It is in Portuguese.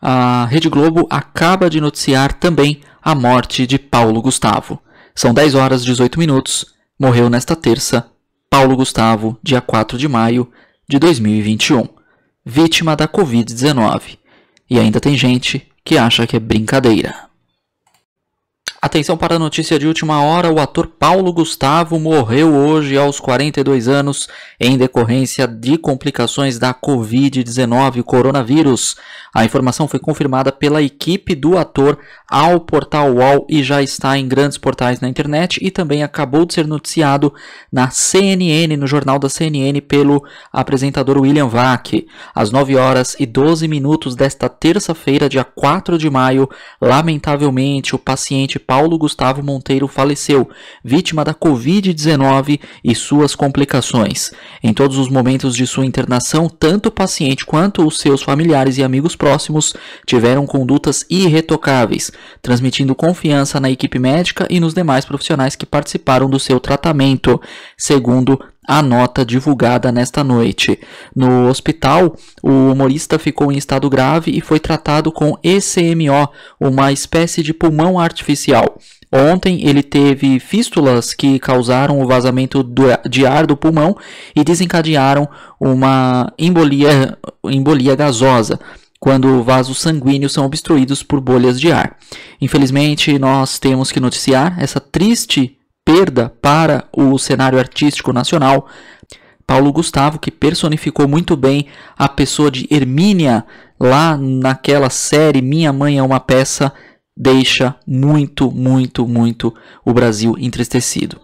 a Rede Globo acaba de noticiar também a morte de Paulo Gustavo. São 10 horas e 18 minutos. Morreu nesta terça Paulo Gustavo, dia 4 de maio de 2021, vítima da Covid-19. E ainda tem gente que acha que é brincadeira. Atenção para a notícia de última hora: o ator Paulo Gustavo morreu hoje aos 42 anos em decorrência de complicações da Covid-19 coronavírus. A informação foi confirmada pela equipe do ator ao portal UOL e já está em grandes portais na internet e também acabou de ser noticiado na CNN, no jornal da CNN, pelo apresentador William Vac. Às 9 horas e 12 minutos desta terça-feira, dia 4 de maio, lamentavelmente o paciente Paulo Gustavo Monteiro faleceu, vítima da Covid-19 e suas complicações. Em todos os momentos de sua internação, tanto o paciente quanto os seus familiares e amigos próximos tiveram condutas irretocáveis, transmitindo confiança na equipe médica e nos demais profissionais que participaram do seu tratamento, segundo a nota divulgada nesta noite. No hospital, o humorista ficou em estado grave e foi tratado com ECMO, uma espécie de pulmão artificial. Ontem ele teve fístulas que causaram o vazamento de ar do pulmão e desencadearam uma embolia, embolia gasosa quando vasos sanguíneos são obstruídos por bolhas de ar. Infelizmente, nós temos que noticiar essa triste perda para o cenário artístico nacional. Paulo Gustavo, que personificou muito bem a pessoa de Hermínia lá naquela série Minha Mãe é uma Peça, deixa muito, muito, muito o Brasil entristecido.